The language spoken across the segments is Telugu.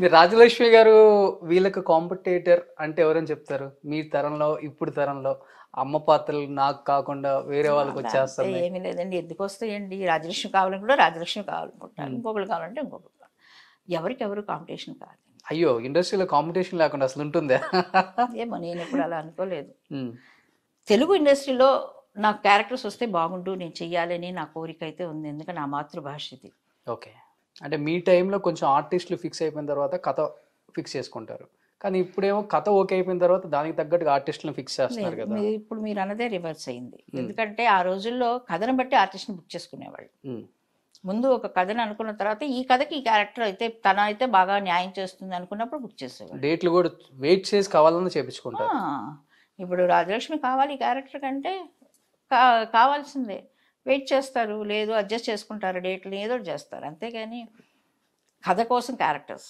మీరు రాజలక్ష్మి గారు వీళ్ళకి కాంపిటేటర్ అంటే ఎవరని చెప్తారు మీ తరంలో ఇప్పుడు తరంలో అమ్మ పాత్రలు నాకు కాకుండా వేరే వాళ్ళకి వచ్చేస్తారు ఏమీ లేదండి ఎందుకు వస్తాయండి రాజలక్ష్మి కావాలని కూడా రాజలక్ష్మి కావాలనుకుంటారు ఇంకొకరు కావాలంటే ఇంకొకరు ఎవరికి ఎవరు కాంపిటీషన్ కాదు అయ్యో ఇండస్ట్రీలో కాంపిటీషన్ లేకుండా అసలు ఉంటుందా ఏమో నేను ఇప్పుడు అలా అనుకోలేదు తెలుగు ఇండస్ట్రీలో నాకు క్యారెక్టర్స్ వస్తే బాగుండు నేను చెయ్యాలని నా కోరిక అయితే ఉంది ఎందుకంటే నా మాతృభాష ఇది ఓకే అంటే మీ టైంలో కొంచెం ఆర్టిస్టులు ఫిక్స్ అయిపోయిన తర్వాత కథ ఫిక్స్ చేసుకుంటారు కానీ ఇప్పుడేమో కథ ఓకే అయిపోయిన తర్వాత దానికి తగ్గట్టుగా ఆర్టిస్టులను ఫిక్స్ చేస్తారు కదా ఇప్పుడు మీరు అన్నదే రివర్స్ అయింది hmm. ఎందుకంటే ఆ రోజుల్లో కథను బట్టి ఆర్టిస్ట్ని బుక్ చేసుకునేవాళ్ళు hmm. ముందు ఒక కథను అనుకున్న తర్వాత ఈ కథకి ఈ క్యారెక్టర్ అయితే తన అయితే బాగా న్యాయం చేస్తుంది అనుకున్నప్పుడు బుక్ చేసేవాళ్ళు డేట్లు కూడా వెయిట్ చేసి కావాలని చేపించుకుంటారు ఇప్పుడు రాజలక్ష్మి కావాలి ఈ క్యారెక్టర్ కంటే కావాల్సిందే వెయిట్ చేస్తారు లేదు అడ్జస్ట్ చేసుకుంటారు డేట్లు ఏదో చేస్తారు అంతేగాని కథ కోసం క్యారెక్టర్స్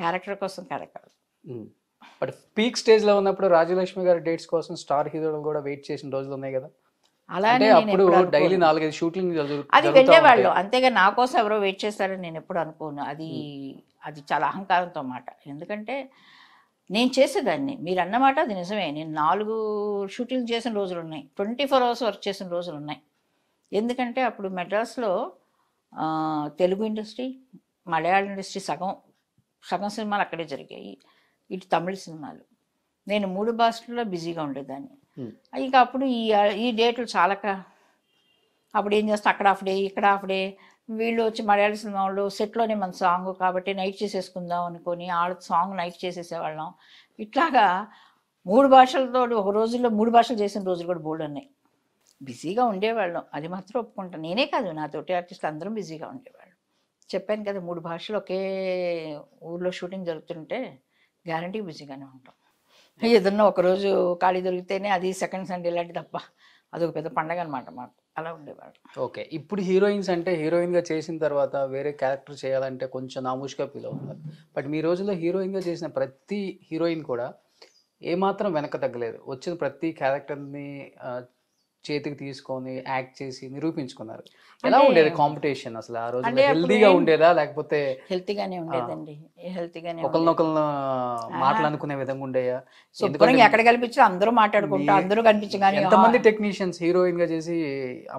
క్యారెక్టర్ కోసం క్యారెక్టర్స్ బట్ పీక్ స్టేజ్లో ఉన్నప్పుడు రాజలక్ష్మి గారి డేట్స్ కోసం స్టార్ హీరోలు కూడా వెయిట్ చేసిన రోజులు ఉన్నాయి కదా అలానే అప్పుడు డైలీ నాలుగైదు షూటింగ్ అది వెళ్ళేవాళ్ళు అంతేగా నా కోసం ఎవరో వెయిట్ చేస్తారని నేను ఎప్పుడు అనుకోను అది అది చాలా అహంకారంతో మాట ఎందుకంటే నేను చేసేదాన్ని మీరు అన్నమాట అది నిజమే నేను నాలుగు షూటింగ్ చేసిన రోజులు ఉన్నాయి ట్వంటీ ఫోర్ అవర్స్ వర్క్ చేసిన రోజులు ఉన్నాయి ఎందుకంటే అప్పుడు మెడ్రాస్లో తెలుగు ఇండస్ట్రీ మలయాళ ఇండస్ట్రీ సగం సగం సినిమాలు అక్కడే జరిగాయి ఇటు తమిళ సినిమాలు నేను మూడు భాషల్లో బిజీగా ఉండేదాన్ని ఇక అప్పుడు ఈ ఈ డేట్లు చాలక అప్పుడు ఏం చేస్తాను అక్కడ హాఫ్ డే ఇక్కడ హాఫ్ డే వీళ్ళు వచ్చి మలయాళ సినిమా వాళ్ళు సెట్లోనే మన సాంగ్ కాబట్టి నైట్ చేసేసుకుందాం అనుకొని వాళ్ళ సాంగ్ నైట్ చేసేసేవాళ్ళం ఇట్లాగా మూడు భాషలతో ఒక రోజుల్లో మూడు భాషలు చేసిన రోజులు కూడా బోల్డ్ ఉన్నాయి బిజీగా ఉండేవాళ్ళం అది మాత్రం ఒప్పుకుంటాను నేనే కాదు నాతోటి ఆర్టిస్టులు అందరం బిజీగా ఉండేవాళ్ళం చెప్పాను కదా మూడు భాషలు ఒకే ఊర్లో షూటింగ్ జరుగుతుంటే గ్యారంటీ బిజీగానే ఉంటాం ఏదన్నా ఒకరోజు ఖాళీ దొరికితేనే అది సెకండ్ సండే ఇలాంటి తప్ప అదొక పెద్ద పండగ అనమాట మాకు అలా ఉండేవాడు ఓకే ఇప్పుడు హీరోయిన్స్ అంటే హీరోయిన్గా చేసిన తర్వాత వేరే క్యారెక్టర్ చేయాలంటే కొంచెం నామూష్గా ఫీల్ అవుతున్నారు బట్ మీ రోజుల్లో హీరోయిన్గా చేసిన ప్రతి హీరోయిన్ కూడా ఏమాత్రం వెనక తగ్గలేదు వచ్చిన ప్రతి క్యారెక్టర్ని చేతికి తీసుకొని యాక్ట్ చేసి నిరూపించుకున్నారు ఎలా ఉండేది కాంపిటీషన్ అసలు ఆ రోజు హెల్తీగా ఉండేదా లేకపోతే హెల్తీగానే ఉండేదండి హెల్తీగానే ఒకరినొకరిని మాట్లాడుకునే విధంగా ఉండేయా సో ఎక్కడ కనిపించినా అందరూ మాట్లాడుకుంటా అందరూ కనిపించగా ఎంతమంది టెక్నీషియన్స్ హీరోయిన్ గా చేసి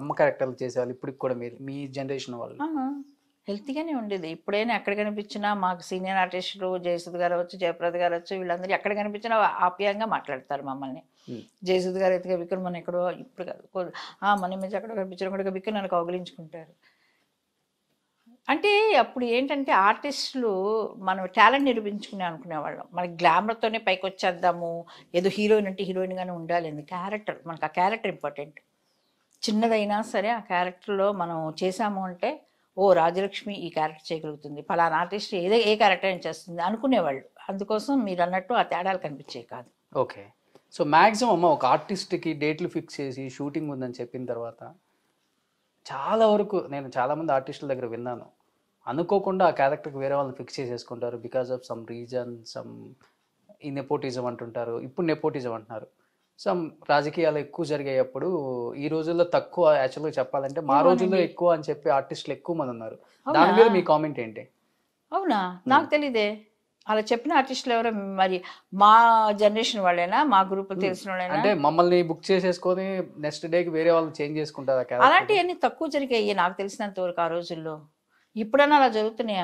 అమ్మ క్యారెక్టర్లు చేసేవాళ్ళు ఇప్పటికి కూడా మీరు మీ జనరేషన్ వాళ్ళు హెల్తీగానే ఉండేది ఇప్పుడైనా ఎక్కడ కనిపించినా మాకు సీనియర్ ఆర్టిస్టులు జయసుద్ గారు వచ్చి జయప్రద్ గారు వచ్చి వీళ్ళందరూ ఎక్కడ కనిపించినా ఆప్యాయంగా మాట్లాడతారు మమ్మల్ని జయసుద్ గారు అయితే విక్రమ్ మన ఎక్కడో ఇప్పుడు మన మీద ఎక్కడో కనిపించిన కూడా విక్రమ్ నన్ను కౌగిలించుకుంటారు అంటే అప్పుడు ఏంటంటే ఆర్టిస్టులు మనం టాలెంట్ నిరూపించుకునే అనుకునేవాళ్ళం మన గ్లామర్తోనే పైకి వచ్చేద్దాము ఏదో హీరోయిన్ అంటే హీరోయిన్గానే ఉండాలి క్యారెక్టర్ మనకు ఆ క్యారెక్టర్ ఇంపార్టెంట్ చిన్నదైనా సరే ఆ క్యారెక్టర్లో మనం చేసాము అంటే ఓ రాజలక్ష్మి ఈ క్యారెక్టర్ చేయగలుగుతుంది ఫలానా ఆర్టిస్ట్ ఏదో ఏ క్యారెక్టర్ అని చేస్తుంది అనుకునేవాళ్ళు అందుకోసం మీరు అన్నట్టు ఆ తేడాలు కనిపించేవి కాదు ఓకే సో మ్యాక్సిమం అమ్మ ఒక ఆర్టిస్ట్కి డేట్లు ఫిక్స్ చేసి షూటింగ్ ఉందని చెప్పిన తర్వాత చాలా వరకు నేను చాలామంది ఆర్టిస్టుల దగ్గర విన్నాను అనుకోకుండా ఆ క్యారెక్టర్కి వేరే వాళ్ళని ఫిక్స్ చేసేసుకుంటారు because of some reason some ఈ నెపోటిజం అంటుంటారు ఇప్పుడు నెపోటిజం అంటున్నారు సో రాజకీయాలు ఎక్కువ జరిగేటప్పుడు ఈ రోజుల్లో తక్కువ యాక్చువల్గా చెప్పాలంటే మా రోజుల్లో ఎక్కువ అని చెప్పి ఆర్టిస్టులు ఎక్కువ మంది ఉన్నారు దాని మీద మీ కామెంట్ ఏంటి అవునా hmm. నాకు తెలియదే అలా చెప్పిన ఆర్టిస్టులు ఎవరో మరి మా జనరేషన్ వాళ్ళైనా మా గ్రూప్ hmm. తెలిసిన వాళ్ళైనా అంటే మమ్మల్ని బుక్ చేసేసుకొని నెక్స్ట్ డేకి వేరే వాళ్ళు చేంజ్ చేసుకుంటారా అలాంటివన్నీ తక్కువ జరిగాయి నాకు తెలిసినంత వరకు ఆ రోజుల్లో ఇప్పుడన్నా అలా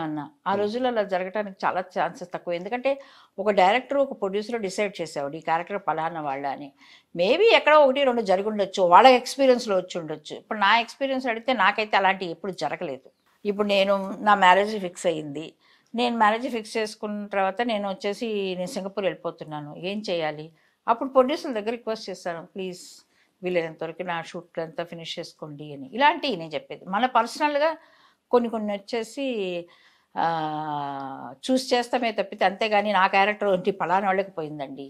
అన్నా ఆ రోజుల్లో అలా జరగడానికి చాలా ఛాన్సెస్ తక్కువ ఎందుకంటే ఒక డైరెక్టర్ ఒక ప్రొడ్యూసర్ డిసైడ్ చేసేవాడు ఈ క్యారెక్టర్ పలానా వాళ్ళ అని మేబీ ఎక్కడో ఒకటి రెండు జరిగి ఉండొచ్చు వాళ్ళ ఎక్స్పీరియన్స్లో వచ్చి ఉండొచ్చు ఇప్పుడు నా ఎక్స్పీరియన్స్ అడిగితే నాకైతే అలాంటివి ఎప్పుడు జరగలేదు ఇప్పుడు నేను నా మ్యారేజ్ ఫిక్స్ అయ్యింది నేను మ్యారేజ్ ఫిక్స్ చేసుకున్న తర్వాత నేను వచ్చేసి నేను సింగపూర్ వెళ్ళిపోతున్నాను ఏం చేయాలి అప్పుడు ప్రొడ్యూసర్ దగ్గర రిక్వెస్ట్ చేస్తాను ప్లీజ్ వీలైనంత నా షూట్ అంతా ఫినిష్ చేసుకోండి అని ఇలాంటివి నేను చెప్పేది మన పర్సనల్గా కొన్ని కొన్ని వచ్చేసి చూస్ చేస్తామే తప్పితే అంతేగాని నా క్యారెక్టర్ ఏంటి పలానా వాళ్ళకి పోయిందండి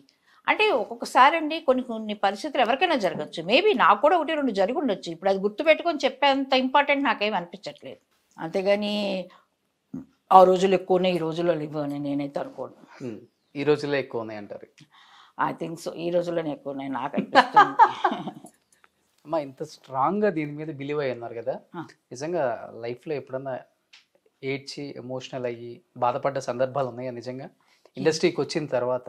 అంటే ఒక్కొక్కసారి అండి కొన్ని కొన్ని పరిస్థితులు ఎవరికైనా జరగచ్చు మేబీ నాకు కూడా ఒకటి రెండు జరిగి ఉండొచ్చు ఇప్పుడు అది గుర్తుపెట్టుకొని చెప్పేంత ఇంపార్టెంట్ నాకేం అనిపించట్లేదు అంతేగాని ఆ రోజులు ఎక్కువనే ఈ రోజుల్లో ఇవ్వు అని నేనైతే అనుకోను ఈ రోజుల్లో ఉన్నాయి అంటారు ఐ థింక్ సో ఈ రోజుల్లోనే ఎక్కువ నాకు అనిపిస్తుంది అమ్మా ఇంత స్ట్రాంగ్గా దీని మీద బిలీవ్ అయ్యి ఉన్నారు కదా నిజంగా లైఫ్లో ఎప్పుడన్నా ఏడ్చి ఎమోషనల్ అయ్యి బాధపడ్డ సందర్భాలు ఉన్నాయా నిజంగా ఇండస్ట్రీకి వచ్చిన తర్వాత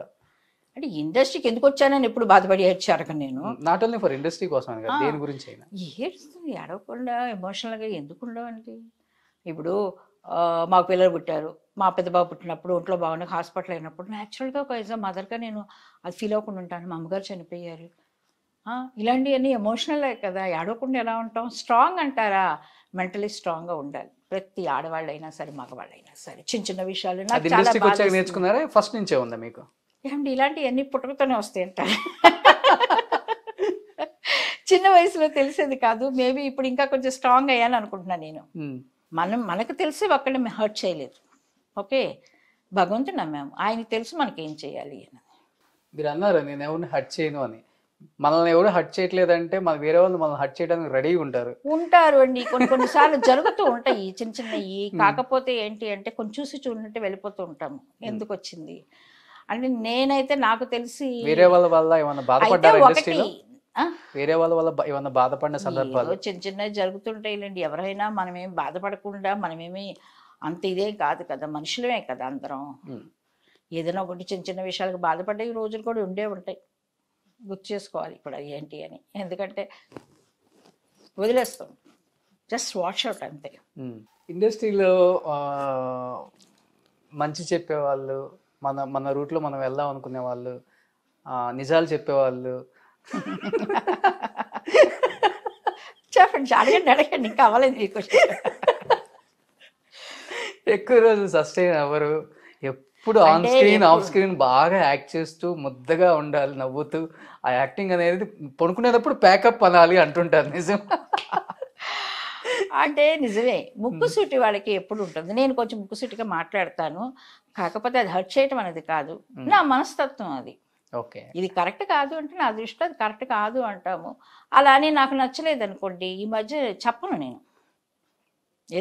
అంటే ఇండస్ట్రీకి ఎందుకు వచ్చానని ఎప్పుడు బాధపడి ఏడ్చారక నేను నాట్ ఓన్లీ ఫర్ ఇండస్ట్రీ కోసం దేని గురించి అయినా ఏడుస్తుంది ఏడవకుండా ఎమోషనల్గా ఎందుకు ఉండవండి ఇప్పుడు మాకు పిల్లలు పుట్టారు మా పెద్ద బాబు పుట్టినప్పుడు ఒంట్లో బాగుండక హాస్పిటల్ అయినప్పుడు న్యాచురల్గా ఒక ఎగ్జామ్ మదర్గా నేను అది ఫీల్ అవ్వకుండా ఉంటాను మా అమ్మగారు చనిపోయారు ఇలాంటివన్నీ ఎమోషనలే కదా ఏడవకుండా ఎలా ఉంటాం స్ట్రాంగ్ అంటారా మెంటలీ స్ట్రాంగ్గా ఉండాలి ప్రతి ఆడవాళ్ళైనా సరే మగవాళ్ళైనా సరే చిన్న చిన్న విషయాలు నేర్చుకున్నారా ఫస్ట్ నుంచే ఉందా మీకు ఏమండి ఇలాంటివన్నీ పుట్టుకతోనే వస్తాయి అంటారు చిన్న వయసులో తెలిసేది కాదు మేబీ ఇప్పుడు ఇంకా కొంచెం స్ట్రాంగ్ అయ్యాను అనుకుంటున్నాను నేను మనం మనకు తెలిసి ఒక్కడిని హర్ట్ చేయలేదు ఓకే భగవంతుడు నమ్మాము ఆయన తెలుసు మనకేం చేయాలి అని మీరు అన్నారు నేను ఎవరిని హర్ట్ చేయను అని మనల్ని ఎవరు హట్ చేయట్లేదంటే మన వేరే వాళ్ళు మనల్ని హట్ చేయడానికి రెడీ ఉంటారు ఉంటారు అండి కొన్ని కొన్నిసార్లు జరుగుతూ ఉంటాయి చిన్న చిన్నవి కాకపోతే ఏంటి అంటే కొంచెం చూసి చూడంటే వెళ్ళిపోతూ ఉంటాము ఎందుకు వచ్చింది అంటే నేనైతే నాకు తెలిసి వేరే వాళ్ళ వల్ల ఏమైనా బాధపడ్డారు వేరే వాళ్ళ వల్ల ఏమైనా బాధపడిన సందర్భాలు చిన్న చిన్నవి జరుగుతుంటాయిలేండి ఎవరైనా మనమేమి బాధపడకుండా మనమేమి అంత ఇదే కాదు కదా మనుషులమే కదా అందరం ఏదైనా ఒకటి చిన్న చిన్న విషయాలకు బాధపడే రోజులు కూడా ఉండే ఉంటాయి గుర్తు చేసుకోవాలి ఇప్పుడు ఏంటి అని ఎందుకంటే వదిలేస్తాం జస్ట్ అవుట్ అంతే ఇండస్ట్రీలో మంచి చెప్పేవాళ్ళు మన మన రూట్లో మనం వెళ్దాం అనుకునే వాళ్ళు నిజాలు చెప్పేవాళ్ళు చెప్పండి అడగండి అడగండి ఇంకా ఎక్కువ రోజులు సస్టైన్ అవ్వరు ఎప్పుడు ఆన్ స్క్రీన్ ఆఫ్ స్క్రీన్ బాగా యాక్ట్ చేస్తూ ముద్దగా ఉండాలి నవ్వుతూ ఆ యాక్టింగ్ అనేది పడుకునేటప్పుడు ప్యాకప్ అనాలి అంటుంటారు నిజం అంటే నిజమే ముక్కుసూటి వాళ్ళకి ఎప్పుడు ఉంటుంది నేను కొంచెం ముక్కుసూటిగా మాట్లాడతాను కాకపోతే అది హర్ట్ చేయటం అనేది కాదు నా మనస్తత్వం అది ఓకే ఇది కరెక్ట్ కాదు అంటే నా దృష్టి అది కరెక్ట్ కాదు అంటాము అలా అని నాకు నచ్చలేదు అనుకోండి ఈ మధ్య చెప్పను నేను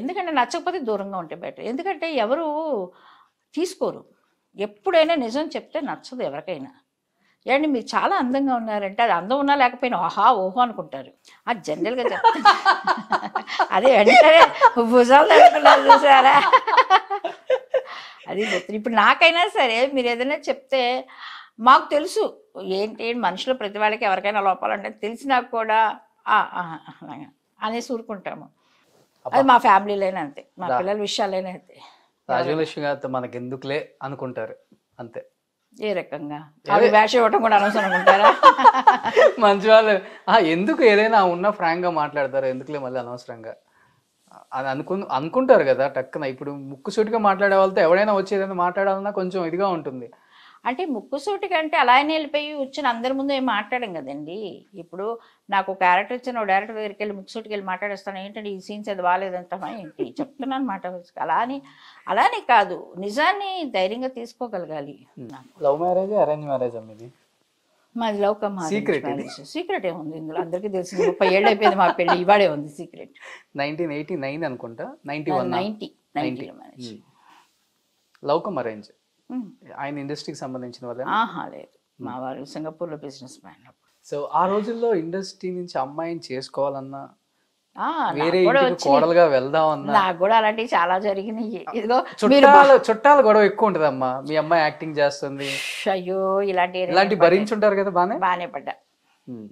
ఎందుకంటే నచ్చకపోతే దూరంగా ఉంటే బెటర్ ఎందుకంటే ఎవరు తీసుకోరు ఎప్పుడైనా నిజం చెప్తే నచ్చదు ఎవరికైనా ఏమండి మీరు చాలా అందంగా ఉన్నారంటే అది అందం ఉన్నా లేకపోయినా ఆహా ఓహో అనుకుంటారు అది జనరల్గా చెప్తారు అదే వెంటనే భుజాలు చూసారా అది ఇప్పుడు నాకైనా సరే మీరు ఏదైనా చెప్తే మాకు తెలుసు ఏంటి మనుషులు ప్రతి వాళ్ళకి ఎవరికైనా లోపాలంటే తెలిసినా కూడా అనేసి ఊరుకుంటాము అది మా ఫ్యామిలీలోనే అంతే మా పిల్లల విషయాలైనా అంతే రాజలక్ష్మి గారితో ఎందుకులే అనుకుంటారు అంతే ఏ రకంగా వేష ఇవ్వటం కూడా అనవసరం అనుకుంటారా మంచి వాళ్ళు ఎందుకు ఏదైనా ఉన్నా గా మాట్లాడతారు ఎందుకులే మళ్ళీ అనవసరంగా అది అనుకు అనుకుంటారు కదా టక్కున ఇప్పుడు ముక్కు చోటుగా మాట్లాడే వాళ్ళతో ఎవడైనా వచ్చి ఏదైనా మాట్లాడాలన్నా కొంచెం ఇదిగా ఉంటుంది అంటే ముక్కుసూటి కంటే అలా వెళ్ళిపోయి వచ్చిన అందరి ముందు ఏం మాట్లాడం కదండి ఇప్పుడు నాకు క్యారెక్టర్ వచ్చిన డైరెక్టర్ దగ్గరికి వెళ్ళి ముక్కుసూటికి వెళ్ళి మాట్లాడేస్తాను ఏంటంటే ఈ సీన్స్ అది బాగాలేదంటామా ఏంటి చెప్తున్నాను మాట అలా అని అలానే కాదు నిజాన్ని ధైర్యంగా తీసుకోగలగాలి లవ్ మ్యారేజ్ అరేంజ్ మ్యారేజ్ మాది లవ్ కమ్ సీక్రెట్ సీక్రెట్ ఏముంది ఇందులో అందరికీ తెలిసి ముప్పై ఏళ్ళు అయిపోయింది మా పెళ్లి ఇవాడే ఉంది సీక్రెట్ నైన్టీన్ ఎయిటీ నైన్ అనుకుంటా ninety one ninety ninety love come arrange Hmm. ఆయన ఇండస్ట్రీకి సంబంధించిన వాళ్ళు ఆహా లేదు మా hmm. వారు సింగపూర్ లో బిజినెస్ మ్యాన్ సో ఆ రోజుల్లో ఇండస్ట్రీ నుంచి అమ్మాయిని చేసుకోవాలన్నా వేరే కోడలుగా వెళ్దాం అన్నా నాకు కూడా అలాంటివి చాలా జరిగినాయి ఇదిగో చుట్టాలు చుట్టాలు గొడవ ఎక్కువ ఉంటుంది అమ్మా మీ అమ్మాయి యాక్టింగ్ చేస్తుంది అయ్యో ఇలాంటి ఇలాంటి భరించుంటారు కదా బానే బానే పడ్డా hmm.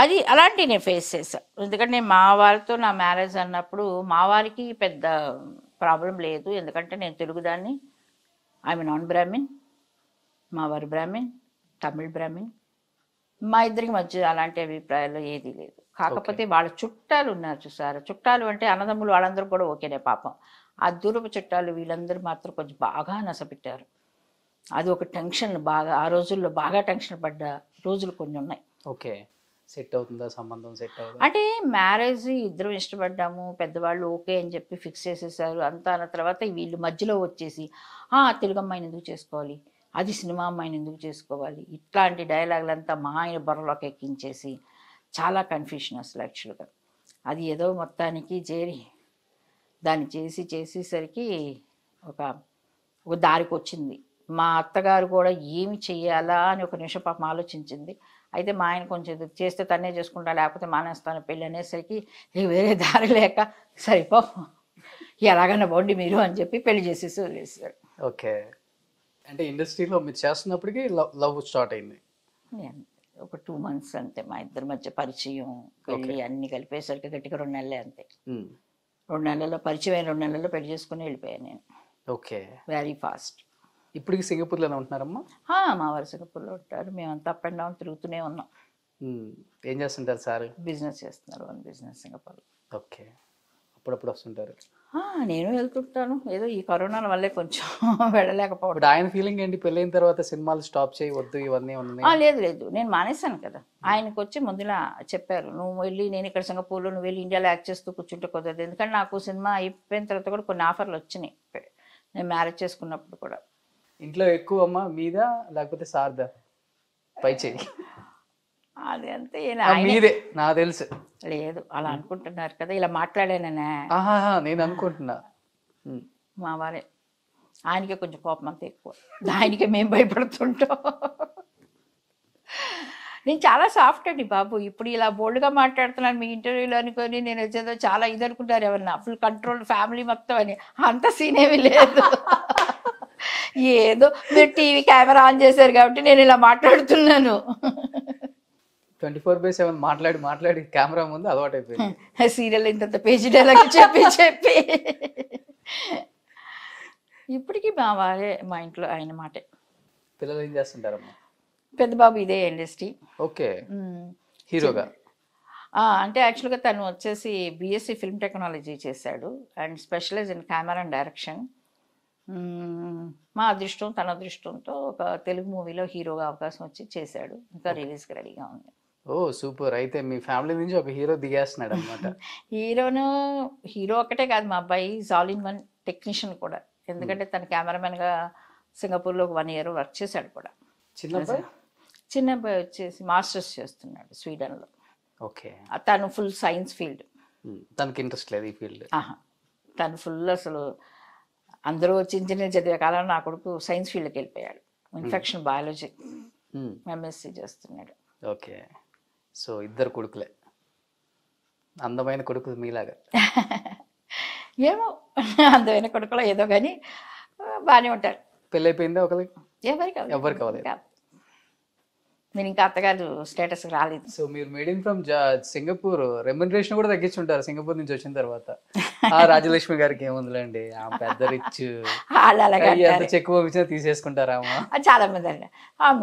అది అలాంటి నేను ఫేస్ చేశాను ఎందుకంటే నేను మా వారితో నా మ్యారేజ్ అన్నప్పుడు మా వారికి పెద్ద ప్రాబ్లం లేదు ఎందుకంటే నేను తెలుగుదాన్ని ఆమె నాన్ బ్రాహ్మిన్ మా వారు బ్రాహ్మిన్ తమిళ్ బ్రాహ్మిన్ మా ఇద్దరికి మధ్య అలాంటి అభిప్రాయాలు ఏదీ లేదు కాకపోతే వాళ్ళ చుట్టాలు ఉన్నారు చూసారా చుట్టాలు అంటే అన్నదమ్ములు వాళ్ళందరూ కూడా ఓకేనే పాపం ఆ దూరపు చుట్టాలు వీళ్ళందరూ మాత్రం కొంచెం బాగా నసపెట్టారు అది ఒక టెన్షన్ బాగా ఆ రోజుల్లో బాగా టెన్షన్ పడ్డ రోజులు కొన్ని ఉన్నాయి ఓకే సెట్ అవుతుందా సంబంధం సెట్ అవుతుంది అంటే మ్యారేజ్ ఇద్దరం ఇష్టపడ్డాము పెద్దవాళ్ళు ఓకే అని చెప్పి ఫిక్స్ చేసేసారు అంతా అన్న తర్వాత వీళ్ళు మధ్యలో వచ్చేసి తెలుగు అమ్మాయిని ఎందుకు చేసుకోవాలి అది సినిమా అమ్మాయిని ఎందుకు చేసుకోవాలి ఇట్లాంటి అంతా మా ఆయన బుర్రలోకి ఎక్కించేసి చాలా కన్ఫ్యూషన్ అసలు యాక్చువల్గా అది ఏదో మొత్తానికి చేరి దాన్ని చేసి చేసేసరికి ఒక ఒక దారికి వచ్చింది మా అత్తగారు కూడా ఏమి చెయ్యాలా అని ఒక నిమిషం పాపం ఆలోచించింది అయితే మా ఆయన కొంచెం చేస్తే తనే చేసుకుంటా లేకపోతే మానేస్తాను పెళ్ళి అనేసరికి ఇక వేరే దారి లేక సరిపో ఎలాగన్నా బాగుండి మీరు అని చెప్పి పెళ్లి చేసేసి వదిలేసారు ఓకే అంటే ఇండస్ట్రీలో మీరు చేస్తున్నప్పటికీ లవ్ స్టార్ట్ అయింది ఒక టూ మంత్స్ అంతే మా ఇద్దరి మధ్య పరిచయం పెళ్ళి అన్ని కలిపేసరికి గట్టిగా రెండు నెలలే అంతే రెండు నెలల్లో పరిచయం అయిన రెండు నెలల్లో పెళ్లి చేసుకుని వెళ్ళిపోయాను నేను ఓకే వెరీ ఫాస్ట్ ఇప్పటికి సింగపూర్లోనే ఉంటున్నారమ్మా మా వారు సింగపూర్లో ఉంటారు అంతా అప్ అండ్ డౌన్ తిరుగుతూనే ఉన్నాం ఏం చేస్తుంటారు సార్ బిజినెస్ చేస్తున్నారు వన్ బిజినెస్ సింగపూర్లో ఓకే అప్పుడప్పుడు వస్తుంటారు నేను వెళ్తుంటాను ఏదో ఈ కరోనా వల్లే కొంచెం వెళ్ళలేకపోవడం ఆయన ఫీలింగ్ ఏంటి పెళ్ళైన తర్వాత సినిమాలు స్టాప్ చేయవద్దు ఇవన్నీ ఉన్నాయి లేదు లేదు నేను మానేశాను కదా ఆయనకు వచ్చి ముందులా చెప్పారు నువ్వు వెళ్ళి నేను ఇక్కడ సింగపూర్లో నువ్వు వెళ్ళి ఇండియాలో యాక్ట్ చేస్తూ కూర్చుంటే కుదరదు ఎందుకంటే నాకు సినిమా అయిపోయిన తర్వాత కూడా కొన్ని ఆఫర్లు వచ్చినాయి నేను మ్యారేజ్ చేసుకున్నప్పుడు కూడా ఇంట్లో ఎక్కువ అమ్మా మీద లేకపోతే శారదా పై చేయి అది అంతే ఈయన మీదే నా తెలుసు లేదు అలా అనుకుంటున్నారు కదా ఇలా మాట్లాడాననే ఆహాహా నేను అనుకుంటున్నా మా వారే ఆయనకే కొంచెం కోపం అంత ఎక్కువ ఆయనకే మేము భయపడుతుంటాం నేను చాలా సాఫ్ట్ అండి బాబు ఇప్పుడు ఇలా బోల్డ్గా మాట్లాడుతున్నాను మీ ఇంటర్వ్యూలో అనుకొని నేను వచ్చేదో చాలా ఇది అనుకుంటారు ఎవరన్నా ఫుల్ కంట్రోల్ ఫ్యామిలీ మొత్తం అని అంత సీన్ ఏమీ లేదు ఏదో మీరు టీవీ కెమెరా ఆన్ చేశారు కాబట్టి నేను ఇలా మాట్లాడుతున్నాను ట్వంటీ ఫోర్ బై సెవెన్ మాట్లాడి మాట్లాడి కెమెరా ముందు అలవాటు అయిపోయింది సీరియల్ ఇంత పేజీ డైలాగ్ చెప్పి చెప్పి ఇప్పటికీ మా వారే మా ఇంట్లో ఆయన మాటే పిల్లలు ఏం చేస్తుంటారమ్మా పెద్ద బాబు ఇదే ఇండస్ట్రీ ఓకే హీరోగా అంటే యాక్చువల్గా తను వచ్చేసి బిఎస్సి ఫిల్మ్ టెక్నాలజీ చేశాడు and specialise in camera and direction మా అదృష్టం తన అదృష్టంతో ఒక తెలుగు మూవీలో హీరోగా అవకాశం వచ్చి చేశాడు ఇంకా రిలీజ్కి రెడీగా ఉంది ఓ సూపర్ అయితే మీ ఫ్యామిలీ నుంచి ఒక హీరో దిగేస్తున్నాడు అనమాట హీరోను హీరో ఒకటే కాదు మా అబ్బాయి జాలిన్ వన్ టెక్నీషియన్ కూడా ఎందుకంటే తన కెమెరామెన్గా సింగపూర్లో ఒక వన్ ఇయర్ వర్క్ చేశాడు కూడా చిన్న చిన్న అబ్బాయి వచ్చేసి మాస్టర్స్ చేస్తున్నాడు స్వీడన్లో ఓకే తను ఫుల్ సైన్స్ ఫీల్డ్ తనకి ఇంట్రెస్ట్ లేదు ఈ ఫీల్డ్ తను ఫుల్ అసలు అందరూ వచ్చి ఇంజనీరింగ్ చదివే కాలంలో నా కొడుకు సైన్స్ ఫీల్డ్కి వెళ్ళిపోయాడు ఇన్ఫెక్షన్ బయాలజీ ఎంఎస్సి చేస్తున్నాడు ఓకే సో ఇద్దరు కొడుకులే అందమైన కొడుకు మీలాగా ఏమో అందమైన కొడుకులో ఏదో కానీ బాగానే ఉంటారు పెళ్ళైపోయిందే ఒకరికి ఎవరికి ఎవరికి అవ్వలేదు నేను ఇంకా అత్తగారు స్టేటస్ రాలేదు సో మీరు made in from Singapore remuneration కూడా తగ్గించుంటారు సింగపూర్ నుంచి వచ్చిన తర్వాత ఆ రాజలక్ష్మి గారికి ఏముందిలేండి ఆ పెద్ద రిచ్ ఎంత చెక్ పంపించినా తీసేసుకుంటారా చాలా మంది అండి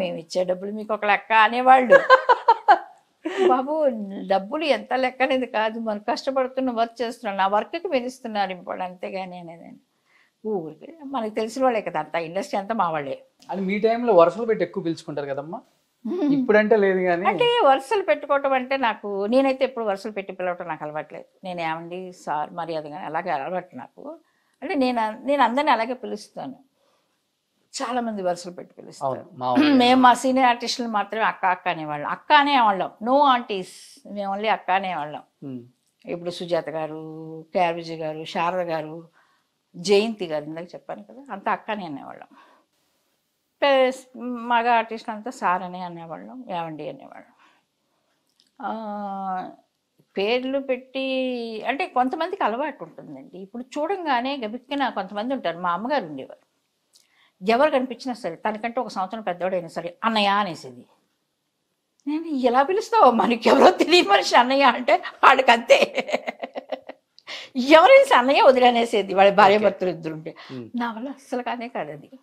మేము ఇచ్చే డబ్బులు మీకు ఒక లెక్క అనేవాళ్ళు బాబు డబ్బులు ఎంత లెక్క అనేది కాదు మనం కష్టపడుతున్న వర్క్ చేస్తున్నాను నా వర్క్కి మీరు ఇస్తున్నారు ఇప్పుడు అంతేగాని అనేదండి ఊరికి మనకి తెలిసిన వాళ్ళే కదా అంత ఇండస్ట్రీ అంతా మా వాళ్ళే అని మీ టైంలో వరుసలు పెట్టి ఎక్కువ పిలుచుకుంటారు కదమ్మా ఇప్పుడంటే లేదు కానీ అంటే వరుసలు పెట్టుకోవటం అంటే నాకు నేనైతే ఎప్పుడు వరుసలు పెట్టి పిలవటం నాకు అలవాట్లేదు నేను ఏమండి సార్ కానీ అలాగే అలవాటు నాకు అంటే నేను నేను అందరిని అలాగే పిలుస్తాను చాలా మంది వరుసలు పెట్టి పిలుస్తాను మేము మా సీనియర్ ఆర్టిస్టులు మాత్రమే అక్క అక్క అనేవాళ్ళం అక్క అనేవాళ్ళం నో ఆంటీస్ మేము ఓన్లీ అక్క అనేవాళ్ళం ఇప్పుడు సుజాత గారు కేఆర్ గారు శారద గారు జయంతి గారు ఇందాక చెప్పాను కదా అంత అక్క అనేవాళ్ళం మగ ఆర్టిస్ట్ అంతా సార్ అని అనేవాళ్ళం ఏమండి అనేవాళ్ళం పేర్లు పెట్టి అంటే కొంతమందికి అలవాటు ఉంటుందండి ఇప్పుడు చూడంగానే గబిక్కిన కొంతమంది ఉంటారు మా అమ్మగారు ఉండేవారు ఎవరు కనిపించినా సరే తనకంటే ఒక సంవత్సరం పెద్దవాడైనా సరే అన్నయ్య అనేసింది నేను ఎలా పిలుస్తావు మనకి ఎవరో తెలియని మనిషి అన్నయ్య అంటే వాడికి అంతే ఎవరైనా అన్నయ్య వదిలేనేసేది వాళ్ళ భార్య భర్తలు ఇద్దరుంటే నా వల్ల అస్సలు కానే కాదు అది